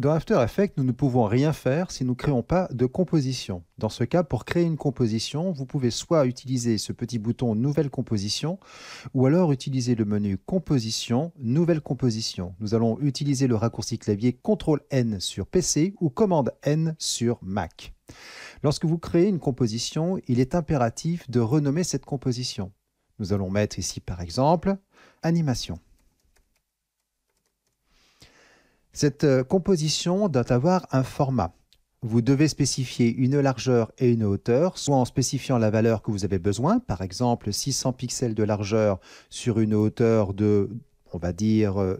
Dans After Effects, nous ne pouvons rien faire si nous ne créons pas de composition. Dans ce cas, pour créer une composition, vous pouvez soit utiliser ce petit bouton Nouvelle composition, ou alors utiliser le menu Composition, Nouvelle composition. Nous allons utiliser le raccourci clavier CTRL-N sur PC ou Commande-N sur Mac. Lorsque vous créez une composition, il est impératif de renommer cette composition. Nous allons mettre ici par exemple Animation. Cette euh, composition doit avoir un format. Vous devez spécifier une largeur et une hauteur, soit en spécifiant la valeur que vous avez besoin, par exemple 600 pixels de largeur sur une hauteur de, on va dire,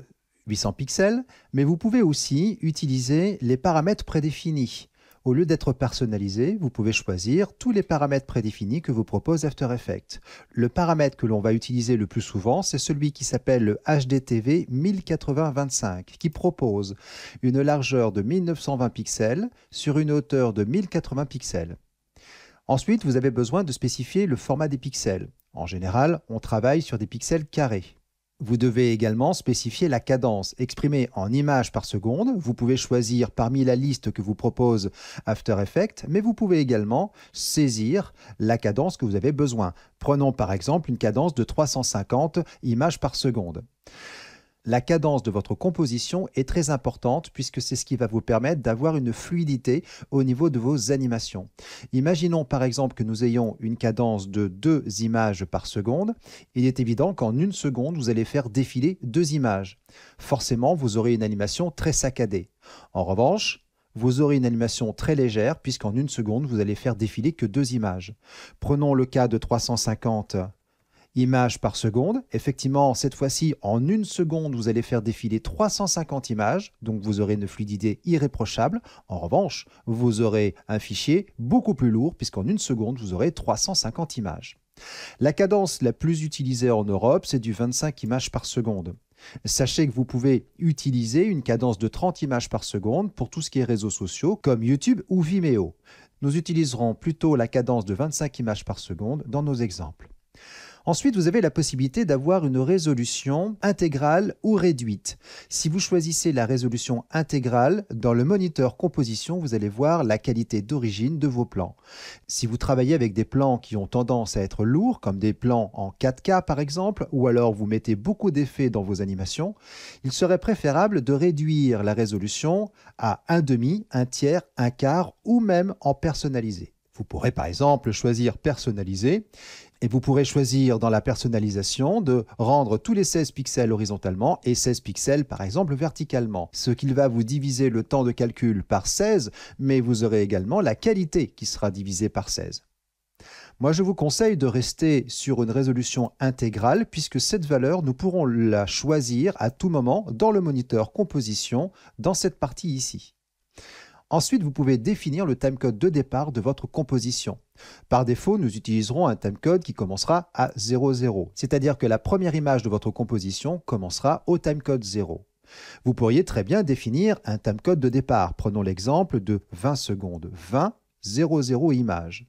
800 euh, pixels, mais vous pouvez aussi utiliser les paramètres prédéfinis. Au lieu d'être personnalisé, vous pouvez choisir tous les paramètres prédéfinis que vous propose After Effects. Le paramètre que l'on va utiliser le plus souvent, c'est celui qui s'appelle le HDTV 1080 qui propose une largeur de 1920 pixels sur une hauteur de 1080 pixels. Ensuite, vous avez besoin de spécifier le format des pixels. En général, on travaille sur des pixels carrés vous devez également spécifier la cadence exprimée en images par seconde. Vous pouvez choisir parmi la liste que vous propose After Effects, mais vous pouvez également saisir la cadence que vous avez besoin. Prenons par exemple une cadence de 350 images par seconde la cadence de votre composition est très importante puisque c'est ce qui va vous permettre d'avoir une fluidité au niveau de vos animations. Imaginons par exemple que nous ayons une cadence de deux images par seconde. Il est évident qu'en une seconde, vous allez faire défiler deux images. Forcément, vous aurez une animation très saccadée. En revanche, vous aurez une animation très légère puisqu'en une seconde, vous allez faire défiler que deux images. Prenons le cas de 350 images par seconde. Effectivement, cette fois-ci, en une seconde, vous allez faire défiler 350 images, donc vous aurez une fluidité irréprochable. En revanche, vous aurez un fichier beaucoup plus lourd, puisqu'en une seconde, vous aurez 350 images. La cadence la plus utilisée en Europe, c'est du 25 images par seconde. Sachez que vous pouvez utiliser une cadence de 30 images par seconde pour tout ce qui est réseaux sociaux comme YouTube ou Vimeo. Nous utiliserons plutôt la cadence de 25 images par seconde dans nos exemples. Ensuite, vous avez la possibilité d'avoir une résolution intégrale ou réduite. Si vous choisissez la résolution intégrale, dans le moniteur composition, vous allez voir la qualité d'origine de vos plans. Si vous travaillez avec des plans qui ont tendance à être lourds, comme des plans en 4K par exemple, ou alors vous mettez beaucoup d'effets dans vos animations, il serait préférable de réduire la résolution à un demi, un tiers, un quart ou même en personnalisé. Vous pourrez par exemple choisir personnaliser et vous pourrez choisir dans la personnalisation de rendre tous les 16 pixels horizontalement et 16 pixels par exemple verticalement, ce qui va vous diviser le temps de calcul par 16, mais vous aurez également la qualité qui sera divisée par 16. Moi, je vous conseille de rester sur une résolution intégrale puisque cette valeur, nous pourrons la choisir à tout moment dans le moniteur composition, dans cette partie ici. Ensuite, vous pouvez définir le timecode de départ de votre composition. Par défaut, nous utiliserons un timecode qui commencera à 00, c'est-à-dire que la première image de votre composition commencera au timecode 0. Vous pourriez très bien définir un timecode de départ. Prenons l'exemple de 20 secondes, 20 00 image.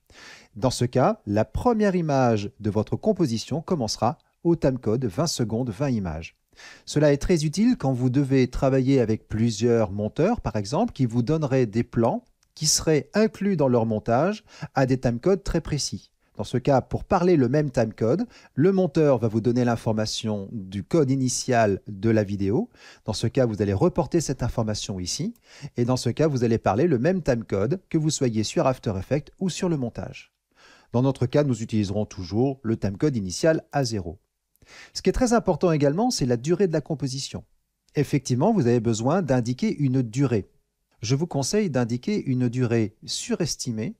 Dans ce cas, la première image de votre composition commencera au timecode 20 secondes 20 images. Cela est très utile quand vous devez travailler avec plusieurs monteurs, par exemple, qui vous donneraient des plans qui seraient inclus dans leur montage à des timecodes très précis. Dans ce cas, pour parler le même timecode, le monteur va vous donner l'information du code initial de la vidéo. Dans ce cas, vous allez reporter cette information ici. Et dans ce cas, vous allez parler le même timecode que vous soyez sur After Effects ou sur le montage. Dans notre cas, nous utiliserons toujours le timecode initial à 0. Ce qui est très important également, c'est la durée de la composition. Effectivement, vous avez besoin d'indiquer une durée. Je vous conseille d'indiquer une durée surestimée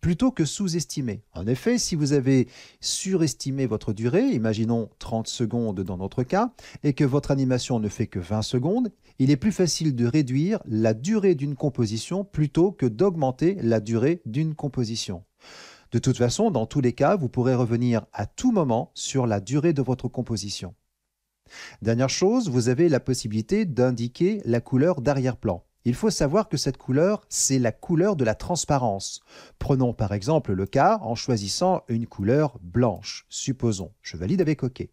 plutôt que sous-estimée. En effet, si vous avez surestimé votre durée, imaginons 30 secondes dans notre cas, et que votre animation ne fait que 20 secondes, il est plus facile de réduire la durée d'une composition plutôt que d'augmenter la durée d'une composition. De toute façon, dans tous les cas, vous pourrez revenir à tout moment sur la durée de votre composition. Dernière chose, vous avez la possibilité d'indiquer la couleur d'arrière-plan. Il faut savoir que cette couleur, c'est la couleur de la transparence. Prenons par exemple le cas en choisissant une couleur blanche. Supposons, je valide avec OK.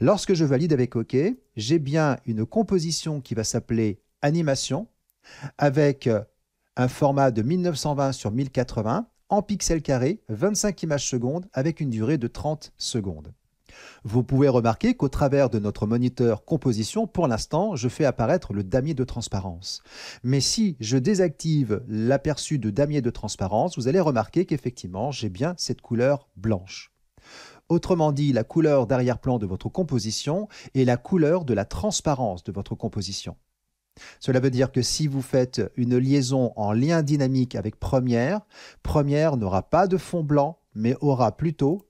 Lorsque je valide avec OK, j'ai bien une composition qui va s'appeler animation avec un format de 1920 sur 1080 en pixels carrés, 25 images secondes, avec une durée de 30 secondes. Vous pouvez remarquer qu'au travers de notre moniteur composition, pour l'instant, je fais apparaître le damier de transparence. Mais si je désactive l'aperçu de damier de transparence, vous allez remarquer qu'effectivement, j'ai bien cette couleur blanche. Autrement dit, la couleur d'arrière-plan de votre composition est la couleur de la transparence de votre composition. Cela veut dire que si vous faites une liaison en lien dynamique avec première, première n'aura pas de fond blanc, mais aura plutôt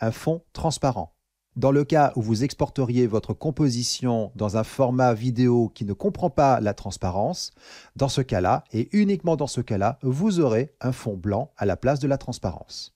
un fond transparent. Dans le cas où vous exporteriez votre composition dans un format vidéo qui ne comprend pas la transparence, dans ce cas-là, et uniquement dans ce cas-là, vous aurez un fond blanc à la place de la transparence.